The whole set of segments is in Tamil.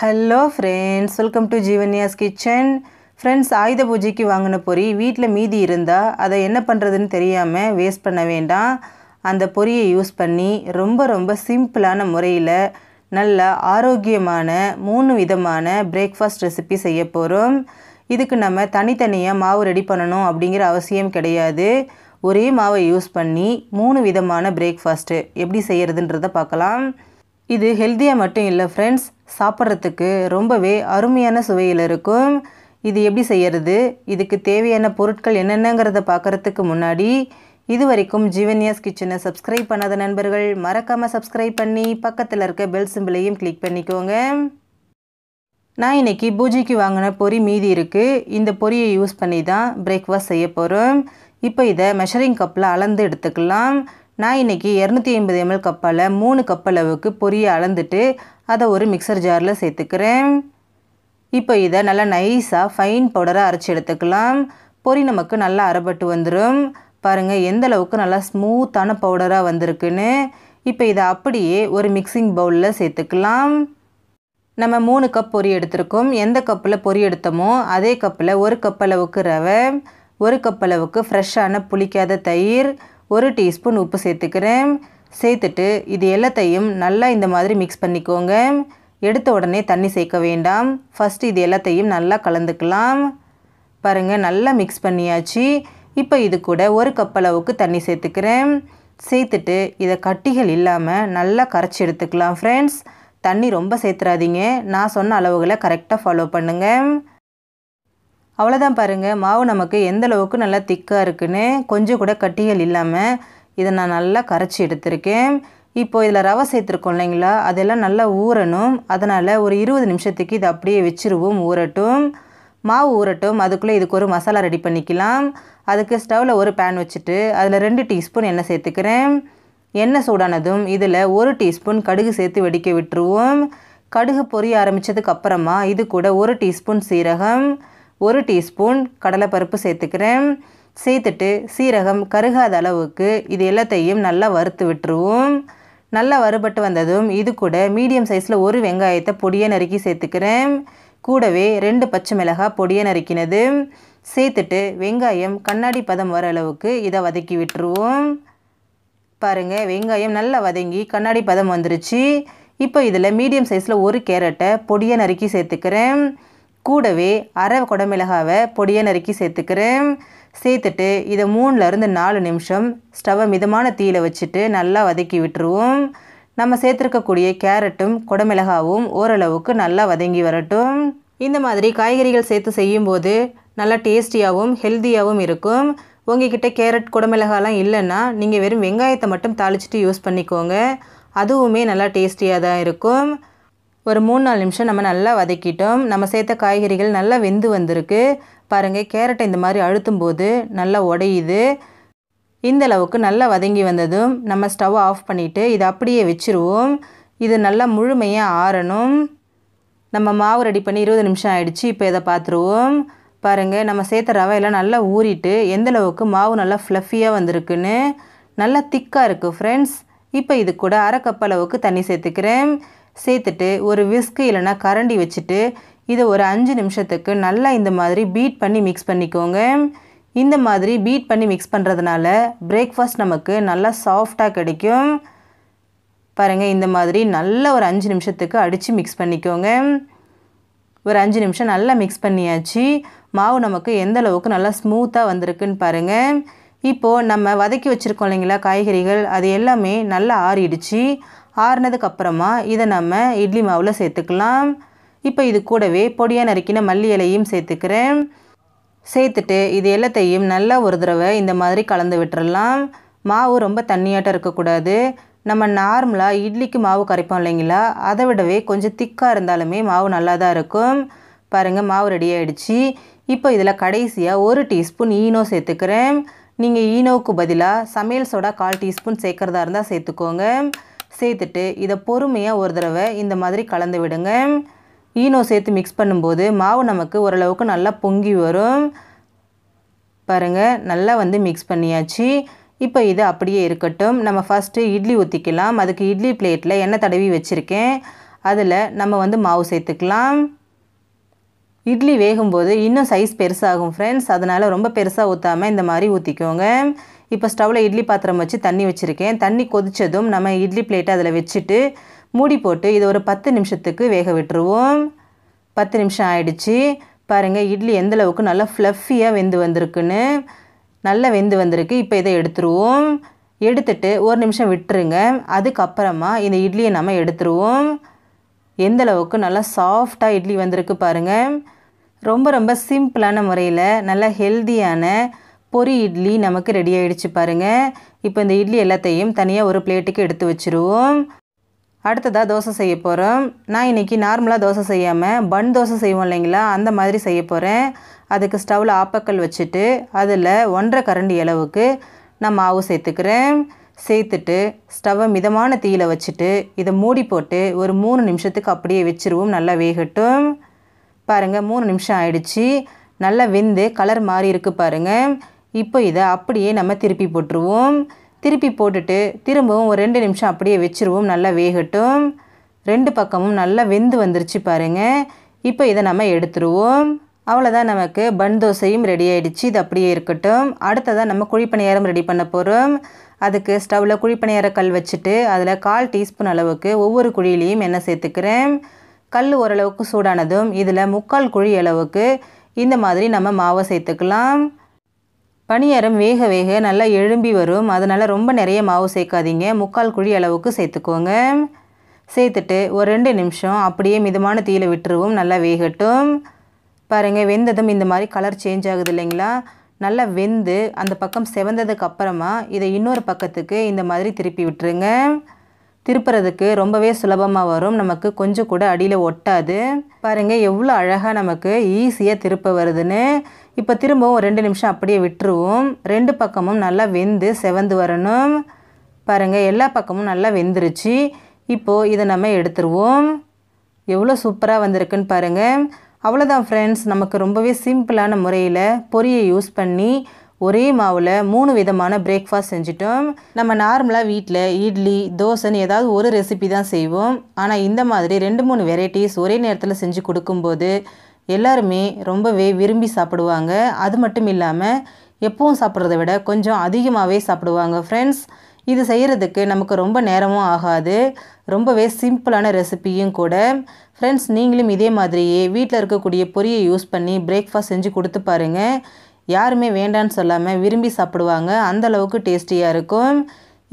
ஹலோ ஃப்ரெண்ட்ஸ் வெல்கம் டு ஜீவன்யாஸ் கிச்சன் ஃப்ரெண்ட்ஸ் ஆயுத பூஜைக்கு வாங்கின பொறி வீட்டில் மீதி இருந்தால் அதை என்ன பண்ணுறதுன்னு தெரியாமல் வேஸ்ட் பண்ண வேண்டாம் அந்த பொரியை யூஸ் பண்ணி ரொம்ப ரொம்ப சிம்பிளான முறையில் நல்ல ஆரோக்கியமான மூணு விதமான பிரேக்ஃபாஸ்ட் ரெசிபி செய்ய போகிறோம் இதுக்கு நம்ம தனித்தனியாக மாவு ரெடி பண்ணணும் அப்படிங்கிற அவசியம் கிடையாது ஒரே மாவை யூஸ் பண்ணி மூணு விதமான பிரேக்ஃபாஸ்ட்டு எப்படி செய்கிறதுன்றதை பார்க்கலாம் இது ஹெல்த்தியாக மட்டும் இல்லை ஃப்ரெண்ட்ஸ் சாப்பிட்றதுக்கு ரொம்பவே அருமையான சுவையில் இருக்கும் இது எப்படி செய்கிறது இதுக்கு தேவையான பொருட்கள் என்னென்னங்கிறத பார்க்குறதுக்கு முன்னாடி இது வரைக்கும் ஜீவன்யாஸ் கிச்சனை சப்ஸ்கிரைப் பண்ணாத நண்பர்கள் மறக்காமல் சப்ஸ்கிரைப் பண்ணி பக்கத்தில் இருக்க பெல் சிம்பிளையும் கிளிக் பண்ணிக்கோங்க நான் இன்றைக்கி பூஜைக்கு வாங்கின பொறி மீதி இருக்குது இந்த பொரியை யூஸ் பண்ணி தான் பிரேக்ஃபாஸ்ட் செய்ய போகிறோம் இப்போ இதை மெஷரிங் கப்பில் அளந்து எடுத்துக்கலாம் நான் இன்றைக்கி இரநூத்தி ஐம்பது எம்எல் கப்பால் மூணு கப் அளவுக்கு பொரியை அளந்துட்டு அதை ஒரு மிக்சர் ஜாரில் சேர்த்துக்கிறேன் இப்போ இதை நல்லா நைஸாக ஃபைன் பவுடராக அரைச்சி எடுத்துக்கலாம் பொரி நமக்கு நல்லா அரைப்பட்டு வந்துடும் பாருங்கள் எந்த அளவுக்கு நல்லா ஸ்மூத்தான பவுடராக வந்திருக்குன்னு இப்போ இதை அப்படியே ஒரு மிக்சிங் பவுலில் சேர்த்துக்கலாம் நம்ம மூணு கப் பொரி எடுத்திருக்கோம் எந்த கப்பில் பொரி எடுத்தோமோ அதே கப்பில் ஒரு கப் அளவுக்கு ரவை ஒரு கப் அளவுக்கு ஃப்ரெஷ்ஷான புளிக்காத தயிர் ஒரு டீஸ்பூன் உப்பு சேர்த்துக்கிறேன் சேர்த்துட்டு இது எல்லாத்தையும் நல்லா இந்த மாதிரி மிக்ஸ் பண்ணிக்கோங்க எடுத்த உடனே தண்ணி சேர்க்க வேண்டாம் ஃபஸ்ட்டு இது எல்லாத்தையும் நல்லா கலந்துக்கலாம் பாருங்கள் நல்லா மிக்ஸ் பண்ணியாச்சு இப்போ இது கூட ஒரு கப் அளவுக்கு தண்ணி சேர்த்துக்கிறேன் சேர்த்துட்டு இதை கட்டிகள் இல்லாமல் நல்லா கரைச்சி எடுத்துக்கலாம் ஃப்ரெண்ட்ஸ் தண்ணி ரொம்ப சேர்த்துறாதீங்க நான் சொன்ன அளவுகளை கரெக்டாக ஃபாலோ பண்ணுங்கள் அவ்வளோதான் பாருங்கள் மாவு நமக்கு எந்த அளவுக்கு நல்லா திக்காக இருக்குன்னு கொஞ்சம் கூட கட்டிகள் இல்லாமல் இதை நான் நல்லா கரைச்சி எடுத்திருக்கேன் இப்போது இதில் ரவை சேர்த்துருக்கோம் இல்லைங்களா அதெல்லாம் நல்லா ஊறணும் அதனால் ஒரு இருபது நிமிஷத்துக்கு இதை அப்படியே வச்சுருவோம் ஊறட்டும் மாவு ஊறட்டும் அதுக்குள்ளே இதுக்கு ஒரு மசாலா ரெடி பண்ணிக்கலாம் அதுக்கு ஸ்டவ்வில் ஒரு பேன் வச்சுட்டு அதில் ரெண்டு டீஸ்பூன் எண்ணெய் சேர்த்துக்கிறேன் எண்ணெய் சூடானதும் இதில் ஒரு டீஸ்பூன் கடுகு சேர்த்து வெடிக்க விட்டுருவோம் கடுகு பொரிய ஆரம்பித்ததுக்கு அப்புறமா இது கூட ஒரு டீஸ்பூன் சீரகம் ஒரு டீஸ்பூன் கடலைப்பருப்பு சேர்த்துக்கிறேன் சேர்த்துட்டு சீரகம் கருகாத அளவுக்கு இது எல்லாத்தையும் நல்லா வறுத்து விட்டுருவோம் நல்லா வறுபட்டு வந்ததும் இது கூட மீடியம் சைஸில் ஒரு வெங்காயத்தை பொடியை நறுக்கி சேர்த்துக்கிறேன் கூடவே ரெண்டு பச்சை மிளகாய் பொடியை நறுக்கினது சேர்த்துட்டு வெங்காயம் கண்ணாடி பதம் வர அளவுக்கு இதை வதக்கி விட்டுருவோம் பாருங்கள் வெங்காயம் நல்லா வதங்கி கண்ணாடி பதம் வந்துருச்சு இப்போ இதில் மீடியம் சைஸில் ஒரு கேரட்டை பொடியை நறுக்கி சேர்த்துக்கிறேன் கூடவே அரை குடமிளகாவை பொடியை நறுக்கி சேர்த்துக்கிறேன் சேர்த்துட்டு இதை மூணுலேருந்து நாலு நிமிஷம் ஸ்டவை மிதமான தீயில் வச்சுட்டு நல்லா வதக்கி விட்டுருவோம் நம்ம சேர்த்துருக்கக்கூடிய கேரட்டும் குடமிளகாவும் ஓரளவுக்கு நல்லா வதங்கி வரட்டும் இந்த மாதிரி காய்கறிகள் சேர்த்து செய்யும்போது நல்லா டேஸ்டியாகவும் ஹெல்த்தியாகவும் இருக்கும் உங்ககிட்ட கேரட் குடமிளகாலாம் இல்லைன்னா நீங்கள் வெறும் வெங்காயத்தை மட்டும் தாளிச்சிட்டு யூஸ் பண்ணிக்கோங்க அதுவுமே நல்லா டேஸ்டியாக தான் இருக்கும் ஒரு மூணு நாலு நிமிஷம் நம்ம நல்லா வதக்கிட்டோம் நம்ம சேர்த்த காய்கறிகள் நல்லா வெந்து வந்திருக்கு பாருங்கள் கேரட்டை இந்த மாதிரி அழுத்தும் போது நல்லா உடையுது இந்த அளவுக்கு நல்லா வதங்கி வந்ததும் நம்ம ஸ்டவ் ஆஃப் பண்ணிவிட்டு இதை அப்படியே வச்சுருவோம் இது நல்லா முழுமையாக ஆறணும் நம்ம மாவு ரெடி பண்ணி இருபது நிமிஷம் ஆகிடுச்சு இப்போ இதை பார்த்துருவோம் பாருங்கள் நம்ம சேர்த்த ரவையெல்லாம் நல்லா ஊறிட்டு எந்த அளவுக்கு மாவு நல்லா ஃப்ளஃபியாக வந்திருக்குன்னு நல்லா திக்காக இருக்குது ஃப்ரெண்ட்ஸ் இப்போ இது கூட அரை கப் அளவுக்கு தண்ணி சேர்த்துக்கிறேன் சேர்த்துட்டு ஒரு விஸ்கு இல்லைனா கரண்டி வச்சுட்டு இதை ஒரு அஞ்சு நிமிஷத்துக்கு நல்லா இந்த மாதிரி பீட் பண்ணி மிக்ஸ் பண்ணிக்கோங்க இந்த மாதிரி பீட் பண்ணி மிக்ஸ் பண்ணுறதுனால பிரேக்ஃபாஸ்ட் நமக்கு நல்லா சாஃப்டாக கிடைக்கும் பாருங்கள் இந்த மாதிரி நல்ல ஒரு அஞ்சு நிமிஷத்துக்கு அடித்து மிக்ஸ் பண்ணிக்கோங்க ஒரு அஞ்சு நிமிஷம் நல்லா மிக்ஸ் பண்ணியாச்சு மாவு நமக்கு எந்த அளவுக்கு நல்லா ஸ்மூத்தாக வந்திருக்குன்னு பாருங்கள் இப்போது நம்ம வதக்கி வச்சுருக்கோம் இல்லைங்களா காய்கறிகள் அது எல்லாமே நல்லா ஆறிடுச்சு அப்புறமா இதை நம்ம இட்லி மாவில் சேர்த்துக்கலாம் இப்போ இது கூடவே பொடியாக நறுக்கின மல்லி இலையும் சேர்த்துக்கிறேன் சேர்த்துட்டு இது எல்லாத்தையும் நல்லா ஒரு தடவை இந்த மாதிரி கலந்து விட்டுறலாம் மாவு ரொம்ப தண்ணியாட்டம் இருக்கக்கூடாது நம்ம நார்மலாக இட்லிக்கு மாவு கரைப்போம் இல்லைங்களா அதை விடவே கொஞ்சம் திக்காக இருந்தாலுமே மாவு நல்லா தான் இருக்கும் பாருங்கள் மாவு ரெடி ஆகிடுச்சு இப்போ இதில் கடைசியாக ஒரு டீஸ்பூன் ஈனோ சேர்த்துக்கிறேன் நீங்கள் ஈனோவுக்கு பதிலாக சமையல் சோடா கால் டீஸ்பூன் சேர்க்குறதா இருந்தால் சேர்த்துக்கோங்க சேர்த்துட்டு இதை பொறுமையாக ஒரு தடவை இந்த மாதிரி கலந்து விடுங்க ஈனோ சேர்த்து மிக்ஸ் பண்ணும்போது மாவு நமக்கு ஓரளவுக்கு நல்லா பொங்கி வரும் பாருங்கள் நல்லா வந்து மிக்ஸ் பண்ணியாச்சு இப்போ இது அப்படியே இருக்கட்டும் நம்ம ஃபஸ்ட்டு இட்லி ஊற்றிக்கலாம் அதுக்கு இட்லி பிளேட்டில் எண்ணெய் தடவி வச்சுருக்கேன் அதில் நம்ம வந்து மாவு சேர்த்துக்கலாம் இட்லி வேகும்போது இன்னும் சைஸ் பெருசாகும் ஃப்ரெண்ட்ஸ் அதனால் ரொம்ப பெருசாக ஊற்றாமல் இந்த மாதிரி ஊற்றிக்கோங்க இப்போ ஸ்டவ்வில் இட்லி பாத்திரம் வச்சு தண்ணி வச்சுருக்கேன் தண்ணி கொதித்ததும் நம்ம இட்லி பிளேட்டை அதில் வச்சுட்டு மூடி போட்டு இதை ஒரு பத்து நிமிஷத்துக்கு வேக விட்டுருவோம் பத்து நிமிஷம் ஆயிடுச்சு பாருங்கள் இட்லி எந்தளவுக்கு நல்லா ஃப்ளஃபியாக வெந்து வந்திருக்குன்னு நல்லா வெந்து வந்திருக்கு இப்போ இதை எடுத்துருவோம் எடுத்துட்டு ஒரு நிமிஷம் விட்டுருங்க அதுக்கப்புறமா இந்த இட்லியை நம்ம எடுத்துருவோம் எந்தளவுக்கு நல்லா சாஃப்டாக இட்லி வந்திருக்கு பாருங்கள் ரொம்ப ரொம்ப சிம்பிளான முறையில் நல்லா ஹெல்த்தியான பொரி இட்லி நமக்கு ரெடி ஆகிடுச்சு பாருங்கள் இப்போ இந்த இட்லி எல்லாத்தையும் தனியாக ஒரு பிளேட்டுக்கு எடுத்து வச்சுருவோம் அடுத்ததாக தோசை செய்ய போகிறோம் நான் இன்றைக்கி நார்மலாக தோசை செய்யாமல் பன் தோசை செய்வோம் இல்லைங்களா அந்த மாதிரி செய்ய போகிறேன் அதுக்கு ஸ்டவ்வில் ஆப்பக்கல் வச்சுட்டு அதில் ஒன்றரை கரண்டி அளவுக்கு நான் மாவு சேர்த்துக்கிறேன் சேர்த்துட்டு ஸ்டவ்வை மிதமான தீயில் வச்சுட்டு இதை மூடி போட்டு ஒரு மூணு நிமிஷத்துக்கு அப்படியே வச்சுருவோம் நல்லா வேகட்டும் பாருங்கள் மூணு நிமிஷம் ஆயிடுச்சு நல்லா வெந்து கலர் மாறி இருக்குது பாருங்கள் இப்போ இதை அப்படியே நம்ம திருப்பி போட்டுருவோம் திருப்பி போட்டுட்டு திரும்பவும் ஒரு ரெண்டு நிமிஷம் அப்படியே வச்சுருவோம் நல்லா வேகட்டும் ரெண்டு பக்கமும் நல்லா வெந்து வந்துருச்சு பாருங்கள் இப்போ இதை நம்ம எடுத்துருவோம் அவ்வளோதான் நமக்கு பன் தோசையும் ரெடி ஆகிடுச்சு இது அப்படியே இருக்கட்டும் அடுத்ததாக நம்ம குழிப்பணியாரம் ரெடி பண்ண போகிறோம் அதுக்கு ஸ்டவ்வில் குழிப்பணியார கல் வச்சுட்டு அதில் கால் டீஸ்பூன் அளவுக்கு ஒவ்வொரு குழியிலையும் எண்ணெய் சேர்த்துக்கிறேன் கல் ஓரளவுக்கு சூடானதும் இதில் முக்கால் குழி அளவுக்கு இந்த மாதிரி நம்ம மாவை சேர்த்துக்கலாம் பணியாரம் வேக வேக நல்லா எழும்பி வரும் அதனால் ரொம்ப நிறைய மாவு சேர்க்காதீங்க முக்கால் குழி அளவுக்கு சேர்த்துக்கோங்க சேர்த்துட்டு ஒரு ரெண்டு நிமிஷம் அப்படியே மிதமான தீயில் விட்டுருவோம் நல்லா வேகட்டும் பாருங்கள் வெந்ததும் இந்த மாதிரி கலர் சேஞ்ச் ஆகுது இல்லைங்களா நல்லா வெந்து அந்த பக்கம் செவந்ததுக்கு அப்புறமா இதை இன்னொரு பக்கத்துக்கு இந்த மாதிரி திருப்பி விட்டுருங்க திருப்புறதுக்கு ரொம்பவே சுலபமாக வரும் நமக்கு கொஞ்சம் கூட அடியில் ஒட்டாது பாருங்கள் எவ்வளோ அழகாக நமக்கு ஈஸியாக திருப்ப வருதுன்னு இப்போ திரும்பவும் ரெண்டு நிமிஷம் அப்படியே விட்டுருவோம் ரெண்டு பக்கமும் நல்லா வெந்து செவந்து வரணும் பாருங்கள் எல்லா பக்கமும் நல்லா வெந்துருச்சு இப்போது இதை நம்ம எடுத்துருவோம் எவ்வளோ சூப்பராக வந்திருக்குன்னு பாருங்கள் அவ்வளோதான் ஃப்ரெண்ட்ஸ் நமக்கு ரொம்பவே சிம்பிளான முறையில் பொரியை யூஸ் பண்ணி ஒரே மாவில் மூணு விதமான பிரேக்ஃபாஸ்ட் செஞ்சுட்டோம் நம்ம நார்மலாக வீட்டில் இட்லி தோசைன்னு ஏதாவது ஒரு ரெசிபி தான் செய்வோம் ஆனால் இந்த மாதிரி ரெண்டு மூணு வெரைட்டிஸ் ஒரே நேரத்தில் செஞ்சு கொடுக்கும்போது எல்லாருமே ரொம்பவே விரும்பி சாப்பிடுவாங்க அது மட்டும் இல்லாமல் எப்பவும் சாப்பிட்றத விட கொஞ்சம் அதிகமாகவே சாப்பிடுவாங்க ஃப்ரெண்ட்ஸ் இது செய்கிறதுக்கு நமக்கு ரொம்ப நேரமும் ஆகாது ரொம்பவே சிம்பிளான ரெசிப்பியும் கூட ஃப்ரெண்ட்ஸ் நீங்களும் இதே மாதிரியே வீட்டில் இருக்கக்கூடிய பொரியை யூஸ் பண்ணி பிரேக்ஃபாஸ்ட் செஞ்சு கொடுத்து பாருங்கள் யாருமே வேண்டான்னு சொல்லாமல் விரும்பி சாப்பிடுவாங்க அந்தளவுக்கு டேஸ்டியாக இருக்கும்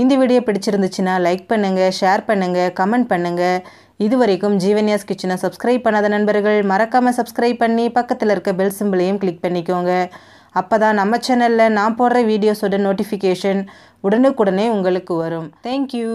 இந்த வீடியோ பிடிச்சிருந்துச்சுன்னா லைக் பண்ணுங்கள் ஷேர் பண்ணுங்கள் கமெண்ட் பண்ணுங்கள் இது வரைக்கும் ஜீவன்யாஸ் கிச்சனை சப்ஸ்கிரைப் பண்ணாத நண்பர்கள் மறக்காமல் சப்ஸ்கிரைப் பண்ணி பக்கத்தில் இருக்க பெல் சிம்பிளையும் கிளிக் பண்ணிக்கோங்க அப்போ தான் நம்ம சேனலில் நான் போடுற வீடியோஸோட நோட்டிஃபிகேஷன் உடனுக்குடனே உங்களுக்கு வரும் தேங்க்யூ